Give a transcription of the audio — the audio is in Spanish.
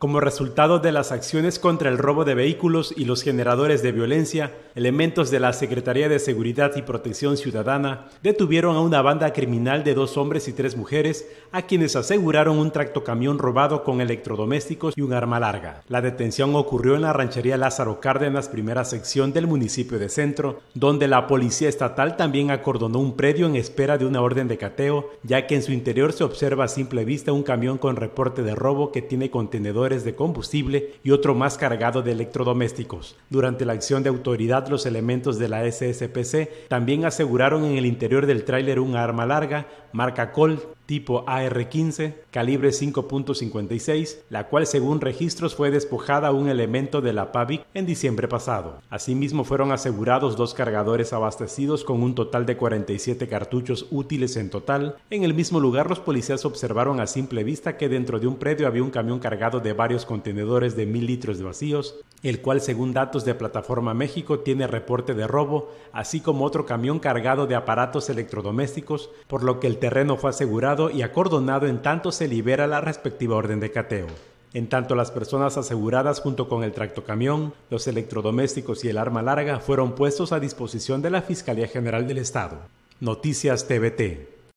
como resultado de las acciones contra el robo de vehículos y los generadores de violencia, elementos de la Secretaría de Seguridad y Protección Ciudadana detuvieron a una banda criminal de dos hombres y tres mujeres a quienes aseguraron un tractocamión robado con electrodomésticos y un arma larga. La detención ocurrió en la ranchería Lázaro Cárdenas, primera sección del municipio de Centro, donde la policía estatal también acordonó un predio en espera de una orden de cateo, ya que en su interior se observa a simple vista un camión con reporte de robo que tiene contenedores de combustible y otro más cargado de electrodomésticos. Durante la acción de autoridad, los elementos de la SSPC también aseguraron en el interior del tráiler un arma larga, marca Colt tipo AR-15, calibre 5.56, la cual según registros fue despojada un elemento de la PAVIC en diciembre pasado. Asimismo fueron asegurados dos cargadores abastecidos con un total de 47 cartuchos útiles en total. En el mismo lugar los policías observaron a simple vista que dentro de un predio había un camión cargado de varios contenedores de mil litros de vacíos, el cual según datos de Plataforma México tiene reporte de robo, así como otro camión cargado de aparatos electrodomésticos, por lo que el terreno fue asegurado y acordonado en tanto se libera la respectiva orden de cateo. En tanto, las personas aseguradas junto con el tractocamión, los electrodomésticos y el arma larga fueron puestos a disposición de la Fiscalía General del Estado. Noticias TVT.